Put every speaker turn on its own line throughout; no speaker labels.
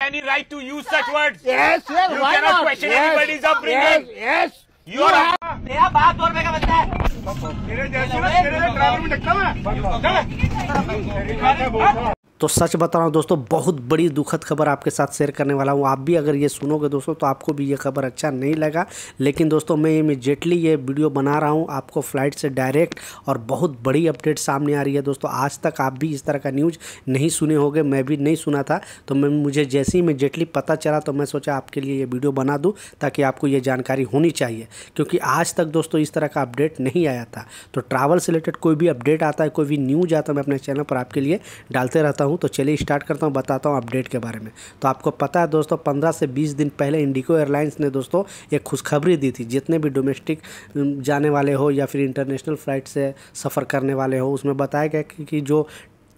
any right to use such words. Yes, yes, you why cannot question yes, anybody's upbringing. Yes, yes. You are. तेरा बाप दो रुपए का बच्चा है तेरे जैसे ना तेरे ड्राइवर में टक्कर है तो सच बता रहा हूँ दोस्तों बहुत बड़ी दुखद खबर आपके साथ शेयर करने वाला हूँ आप भी अगर ये सुनोगे दोस्तों तो आपको भी ये खबर अच्छा नहीं लगा लेकिन दोस्तों मैं इमिजिएटली ये वीडियो बना रहा हूँ आपको फ्लाइट से डायरेक्ट और बहुत बड़ी अपडेट सामने आ रही है दोस्तों आज तक आप भी इस तरह का न्यूज़ नहीं सुने होंगे मैं भी नहीं सुना था तो मैं मुझे जैसे ही इमिजिएटली पता चला तो मैं सोचा आपके लिए ये वीडियो बना दूँ ताकि आपको ये जानकारी होनी चाहिए क्योंकि आज तक दोस्तों इस तरह का अपडेट नहीं आया था तो ट्रैवल से रिलेटेड कोई भी अपडेट आता है कोई भी न्यूज आता है मैं अपने चैनल पर आपके लिए डालते रहता हूँ हूँ तो चलिए स्टार्ट करता हूँ बताता हूँ अपडेट के बारे में तो आपको पता है दोस्तों पंद्रह से बीस दिन पहले इंडिको एयरलाइंस ने दोस्तों एक खुशखबरी दी थी जितने भी डोमेस्टिक जाने वाले हो या फिर इंटरनेशनल फ़्लाइट से सफ़र करने वाले हो उसमें बताया गया कि जो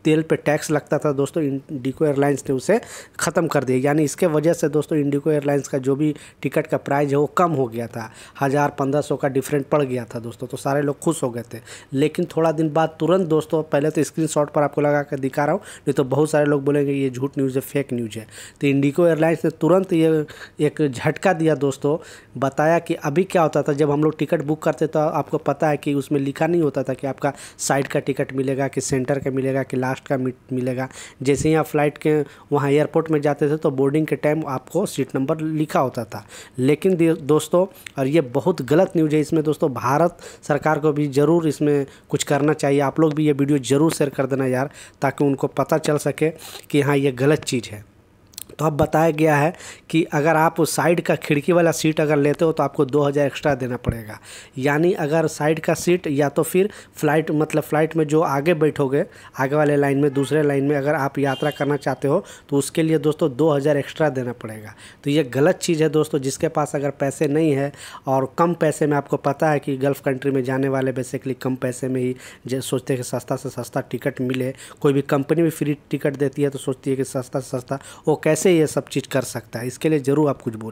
तेल पे टैक्स लगता था दोस्तों इंडिको एयरलाइंस ने उसे ख़त्म कर दिया यानी इसके वजह से दोस्तों इंडिको एयरलाइंस का जो भी टिकट का प्राइस है वो कम हो गया था हज़ार पंद्रह सौ का डिफरेंट पड़ गया था दोस्तों तो सारे लोग खुश हो गए थे लेकिन थोड़ा दिन बाद तुरंत दोस्तों पहले तो स्क्रीन पर आपको लगा कर दिखा रहा हूँ नहीं तो बहुत सारे लोग बोलेंगे ये झूठ न्यूज़ है फेक न्यूज़ है तो इंडिको एयरलाइंस ने तुरंत ये एक झटका दिया दोस्तों बताया कि अभी क्या होता था जब हम लोग टिकट बुक करते तो आपको पता है कि उसमें लिखा नहीं होता था कि आपका साइड का टिकट मिलेगा कि सेंटर का मिलेगा कि लास्ट लास्ट का मिलेगा जैसे ही आप फ्लाइट के वहाँ एयरपोर्ट में जाते थे तो बोर्डिंग के टाइम आपको सीट नंबर लिखा होता था लेकिन दोस्तों और ये बहुत गलत न्यूज है इसमें दोस्तों भारत सरकार को भी ज़रूर इसमें कुछ करना चाहिए आप लोग भी ये वीडियो ज़रूर शेयर कर देना यार ताकि उनको पता चल सके कि हाँ ये गलत चीज़ है तो अब बताया गया है कि अगर आप उस साइड का खिड़की वाला सीट अगर लेते हो तो आपको दो हज़ार एक्स्ट्रा देना पड़ेगा यानी अगर साइड का सीट या तो फिर फ्लाइट मतलब फ़्लाइट में जो आगे बैठोगे आगे वाले लाइन में दूसरे लाइन में अगर आप यात्रा करना चाहते हो तो उसके लिए दोस्तों दो हज़ार एक्स्ट्रा देना पड़ेगा तो ये गलत चीज़ है दोस्तों जिसके पास अगर पैसे नहीं है और कम पैसे में आपको पता है कि गल्फ़ कंट्री में जाने वाले बेसिकली कम पैसे में ही सोचते हैं कि सस्ता से सस्ता टिकट मिले कोई भी कंपनी भी फ्री टिकट देती है तो सोचती है कि सस्ता से सस्ता वो कैसे कैसे ये सब चीज़ कर सकता है इसके लिए ज़रूर आप कुछ बोल